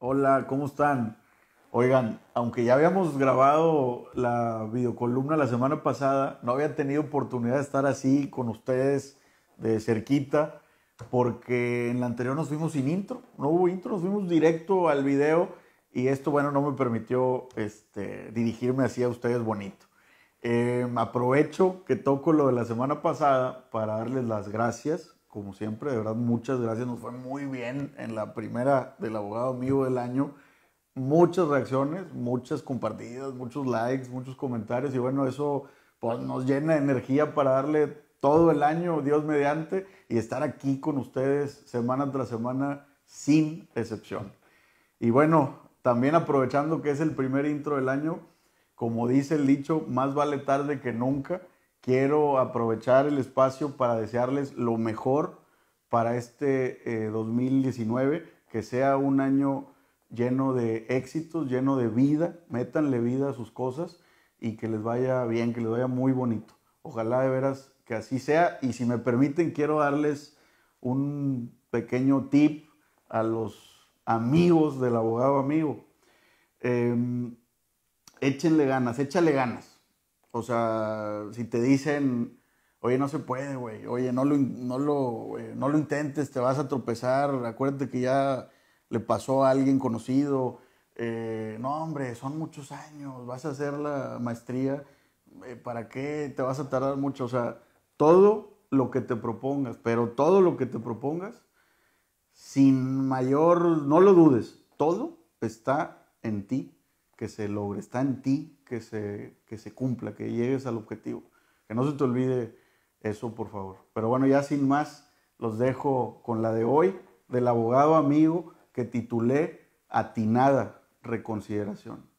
Hola, ¿cómo están? Oigan, aunque ya habíamos grabado la videocolumna la semana pasada, no había tenido oportunidad de estar así con ustedes de cerquita, porque en la anterior nos fuimos sin intro, no hubo intro, nos fuimos directo al video y esto, bueno, no me permitió este, dirigirme así a ustedes bonito. Em, aprovecho que toco lo de la semana pasada para darles las gracias como siempre, de verdad, muchas gracias. Nos fue muy bien en la primera del abogado Amigo del año. Muchas reacciones, muchas compartidas, muchos likes, muchos comentarios. Y bueno, eso pues, nos llena de energía para darle todo el año, Dios mediante, y estar aquí con ustedes semana tras semana sin excepción. Y bueno, también aprovechando que es el primer intro del año, como dice el dicho, más vale tarde que nunca quiero aprovechar el espacio para desearles lo mejor para este 2019, eh, que sea un año lleno de éxitos, lleno de vida, métanle vida a sus cosas y que les vaya bien, que les vaya muy bonito. Ojalá de veras que así sea y si me permiten quiero darles un pequeño tip a los amigos del abogado amigo. Em, échenle ganas, échale ganas o sea, si te dicen, oye, no se puede, güey, oye, no lo, no, lo, no lo intentes, te vas a tropezar, acuérdate que ya le pasó a alguien conocido, eh, no, hombre, son muchos años, vas a hacer la maestría, eh, ¿para qué te vas a tardar mucho? O sea, todo lo que te propongas, pero todo lo que te propongas, sin mayor, no lo dudes, todo está en ti que se logre, está en ti que se, que se cumpla, que llegues al objetivo. Que no se te olvide eso, por favor. Pero bueno, ya sin más, los dejo con la de hoy, del abogado amigo que titulé Atinada Reconsideración.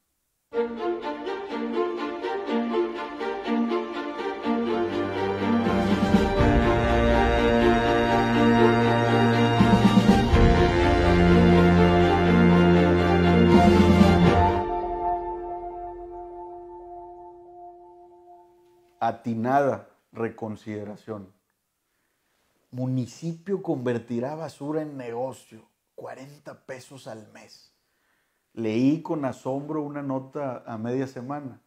atinada reconsideración. Municipio convertirá basura en negocio, 40 pesos al mes. Leí con asombro una nota a media semana.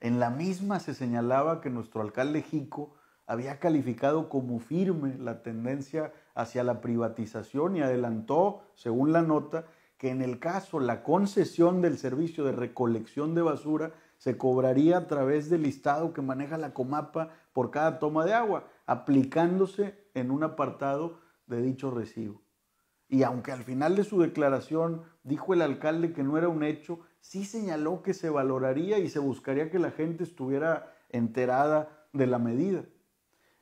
En la misma se señalaba que nuestro alcalde Jico había calificado como firme la tendencia hacia la privatización y adelantó, según la nota, que en el caso la concesión del servicio de recolección de basura se cobraría a través del listado que maneja la Comapa por cada toma de agua, aplicándose en un apartado de dicho recibo. Y aunque al final de su declaración dijo el alcalde que no era un hecho, sí señaló que se valoraría y se buscaría que la gente estuviera enterada de la medida.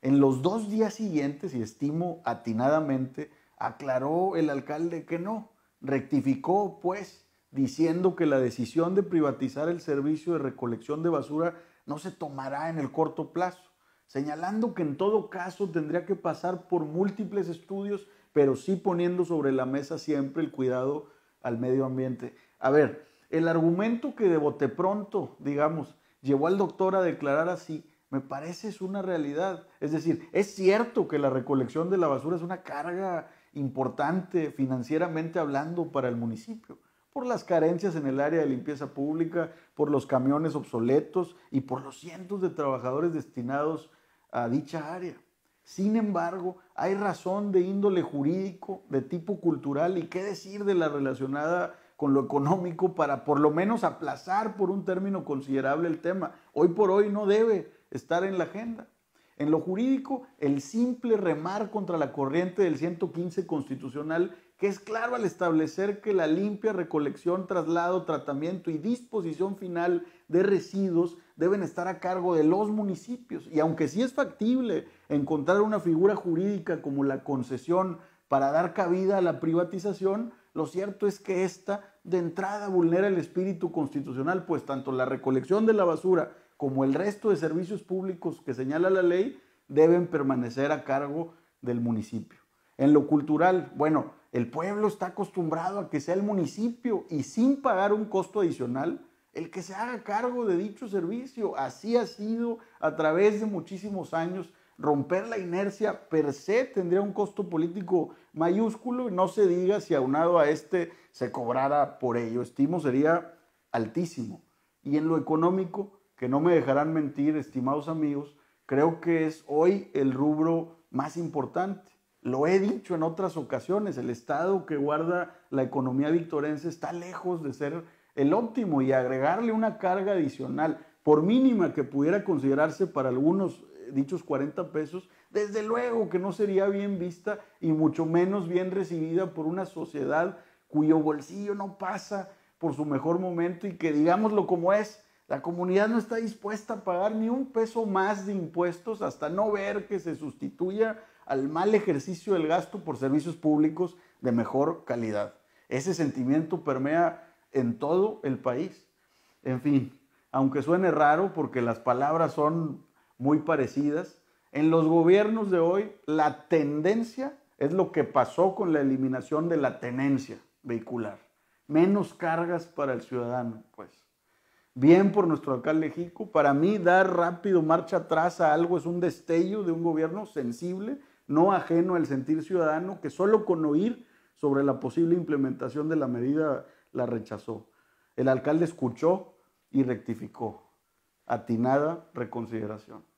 En los dos días siguientes, y estimo atinadamente, aclaró el alcalde que no, Rectificó, pues, diciendo que la decisión de privatizar el servicio de recolección de basura no se tomará en el corto plazo, señalando que en todo caso tendría que pasar por múltiples estudios, pero sí poniendo sobre la mesa siempre el cuidado al medio ambiente. A ver, el argumento que de pronto, digamos, llevó al doctor a declarar así, me parece es una realidad. Es decir, es cierto que la recolección de la basura es una carga importante financieramente hablando para el municipio, por las carencias en el área de limpieza pública, por los camiones obsoletos y por los cientos de trabajadores destinados a dicha área. Sin embargo, hay razón de índole jurídico, de tipo cultural y qué decir de la relacionada con lo económico para por lo menos aplazar por un término considerable el tema. Hoy por hoy no debe estar en la agenda. En lo jurídico, el simple remar contra la corriente del 115 constitucional, que es claro al establecer que la limpia recolección, traslado, tratamiento y disposición final de residuos deben estar a cargo de los municipios. Y aunque sí es factible encontrar una figura jurídica como la concesión para dar cabida a la privatización, lo cierto es que esta de entrada vulnera el espíritu constitucional, pues tanto la recolección de la basura como el resto de servicios públicos que señala la ley, deben permanecer a cargo del municipio. En lo cultural, bueno, el pueblo está acostumbrado a que sea el municipio y sin pagar un costo adicional el que se haga cargo de dicho servicio. Así ha sido a través de muchísimos años. Romper la inercia per se tendría un costo político mayúsculo y no se diga si aunado a este se cobrara por ello. Estimo sería altísimo. Y en lo económico, que no me dejarán mentir, estimados amigos, creo que es hoy el rubro más importante. Lo he dicho en otras ocasiones, el estado que guarda la economía victorense está lejos de ser el óptimo y agregarle una carga adicional, por mínima que pudiera considerarse para algunos eh, dichos 40 pesos, desde luego que no sería bien vista y mucho menos bien recibida por una sociedad cuyo bolsillo no pasa por su mejor momento y que digámoslo como es, la comunidad no está dispuesta a pagar ni un peso más de impuestos hasta no ver que se sustituya al mal ejercicio del gasto por servicios públicos de mejor calidad. Ese sentimiento permea en todo el país. En fin, aunque suene raro porque las palabras son muy parecidas, en los gobiernos de hoy la tendencia es lo que pasó con la eliminación de la tenencia vehicular. Menos cargas para el ciudadano, pues bien por nuestro alcalde Jico. Para mí, dar rápido marcha atrás a algo es un destello de un gobierno sensible, no ajeno al sentir ciudadano, que solo con oír sobre la posible implementación de la medida la rechazó. El alcalde escuchó y rectificó. Atinada reconsideración.